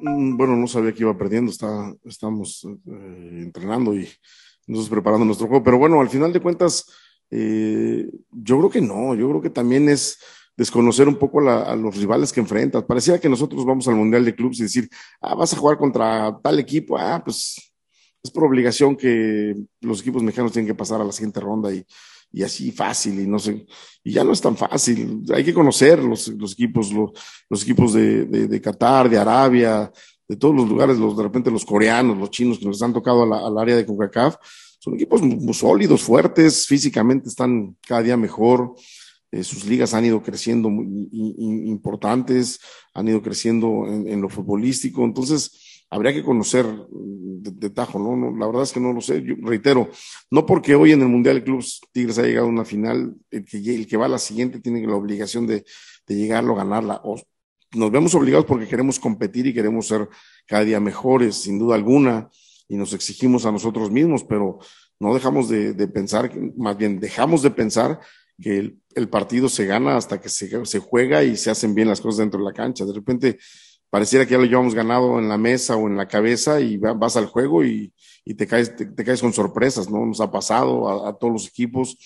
Mm, bueno, no sabía que iba perdiendo, está, estamos eh, entrenando y nosotros preparando nuestro juego, pero bueno, al final de cuentas, eh, yo creo que no, yo creo que también es desconocer un poco a los rivales que enfrentas. Parecía que nosotros vamos al Mundial de Clubs y decir, ah, vas a jugar contra tal equipo, ah, pues es por obligación que los equipos mexicanos tienen que pasar a la siguiente ronda y y así fácil y no sé, y ya no es tan fácil. Hay que conocer los, los equipos, los, los equipos de, de, de, Qatar, de Arabia, de todos los lugares, los, de repente los coreanos, los chinos que nos han tocado al área de CONCACAF. Son equipos muy sólidos, fuertes, físicamente están cada día mejor. Eh, sus ligas han ido creciendo muy, importantes, han ido creciendo en, lo futbolístico. Entonces, habría que conocer de, tajo, ¿no? ¿no? La verdad es que no lo sé. Yo reitero, no porque hoy en el Mundial de Tigres ha llegado a una final, el que, va a la siguiente tiene la obligación de, de llegarlo, ganarla. nos vemos obligados porque queremos competir y queremos ser cada día mejores, sin duda alguna, y nos exigimos a nosotros mismos, pero no dejamos de, pensar, más bien dejamos de pensar que el, partido se gana hasta que se juega y se hacen bien las cosas dentro de la cancha. De repente pareciera que ya lo llevamos ganado en la mesa o en la cabeza y vas al juego y, te, caes, te, caes con sorpresas, ¿no? Nos ha pasado a todos los equipos.